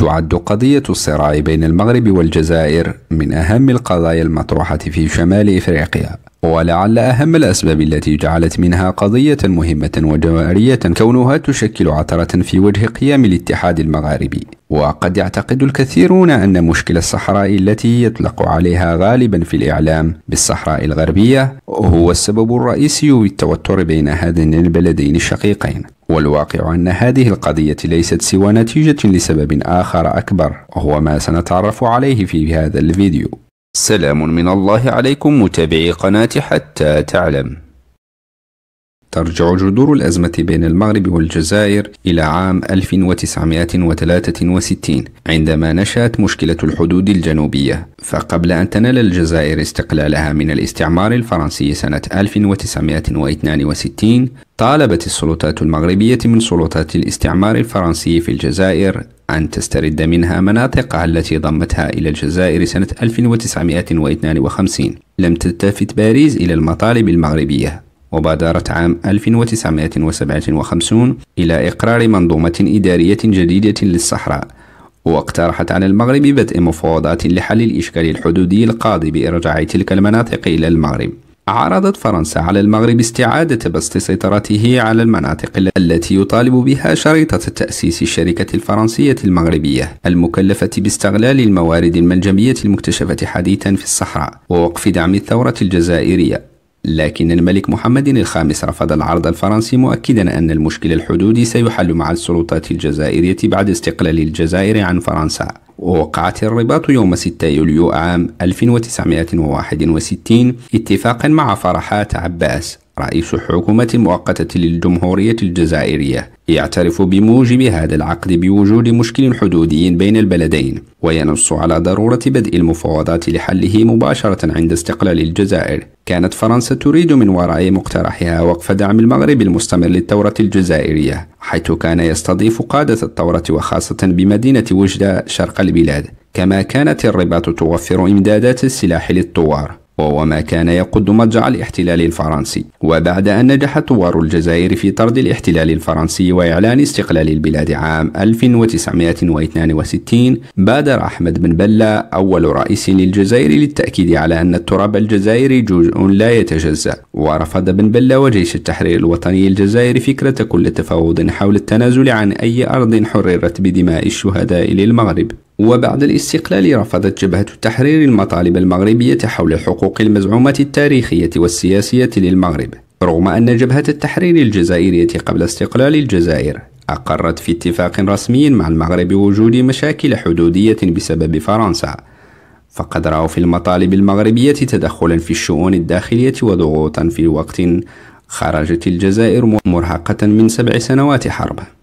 تعد قضية الصراع بين المغرب والجزائر من أهم القضايا المطروحة في شمال إفريقيا ولعل أهم الأسباب التي جعلت منها قضية مهمة وجوهرية كونها تشكل عثرة في وجه قيام الاتحاد المغاربي وقد يعتقد الكثيرون أن مشكل الصحراء التي يطلق عليها غالبا في الإعلام بالصحراء الغربية هو السبب الرئيسي للتوتر بين هذين البلدين الشقيقين والواقع أن هذه القضية ليست سوى نتيجة لسبب آخر أكبر وهو ما سنتعرف عليه في هذا الفيديو سلام من الله عليكم متابعي قناة حتى تعلم ترجع جذور الأزمة بين المغرب والجزائر إلى عام 1963 عندما نشأت مشكلة الحدود الجنوبية فقبل أن تنال الجزائر استقلالها من الاستعمار الفرنسي سنة 1962 طالبت السلطات المغربية من سلطات الاستعمار الفرنسي في الجزائر أن تسترد منها مناطقها التي ضمتها إلى الجزائر سنة 1952 لم تلتفت باريس إلى المطالب المغربية وبادرت عام 1957 إلى إقرار منظومة إدارية جديدة للصحراء واقترحت على المغرب بدء مفاوضات لحل الإشكال الحدودي القاضي بإرجاع تلك المناطق إلى المغرب عرضت فرنسا على المغرب استعادة بسط سيطرته على المناطق التي يطالب بها شريطة تأسيس الشركة الفرنسية المغربية المكلفة باستغلال الموارد المنجمية المكتشفة حديثا في الصحراء ووقف دعم الثورة الجزائرية لكن الملك محمد الخامس رفض العرض الفرنسي مؤكدا أن المشكل الحدودي سيحل مع السلطات الجزائرية بعد استقلال الجزائر عن فرنسا ووقعت الرباط يوم 6 يوليو عام 1961 اتفاقا مع فرحات عباس رئيس حكومة مؤقتة للجمهورية الجزائرية يعترف بموجب هذا العقد بوجود مشكل حدودي بين البلدين وينص على ضرورة بدء المفاوضات لحله مباشرة عند استقلال الجزائر كانت فرنسا تريد من وراء مقترحها وقف دعم المغرب المستمر للثورة الجزائرية حيث كان يستضيف قادة الثورة وخاصة بمدينة وجدة شرق البلاد كما كانت الرباط توفر إمدادات السلاح للثوار وهو ما كان يقود مضجع الاحتلال الفرنسي وبعد أن نجح ثوار الجزائر في طرد الاحتلال الفرنسي وإعلان استقلال البلاد عام 1962 بادر أحمد بن بلة أول رئيس للجزائر للتأكيد على أن التراب الجزائري جزء لا يتجزأ ورفض بن بلة وجيش التحرير الوطني الجزائري فكرة كل تفاوض حول التنازل عن أي أرض حررت بدماء الشهداء للمغرب وبعد الاستقلال رفضت جبهة التحرير المطالب المغربية حول الحقوق المزعومة التاريخية والسياسية للمغرب رغم أن جبهة التحرير الجزائرية قبل استقلال الجزائر أقرت في اتفاق رسمي مع المغرب وجود مشاكل حدودية بسبب فرنسا فقد رأوا في المطالب المغربية تدخلا في الشؤون الداخلية وضغوطا في وقت خرجت الجزائر مرهقة من سبع سنوات حرب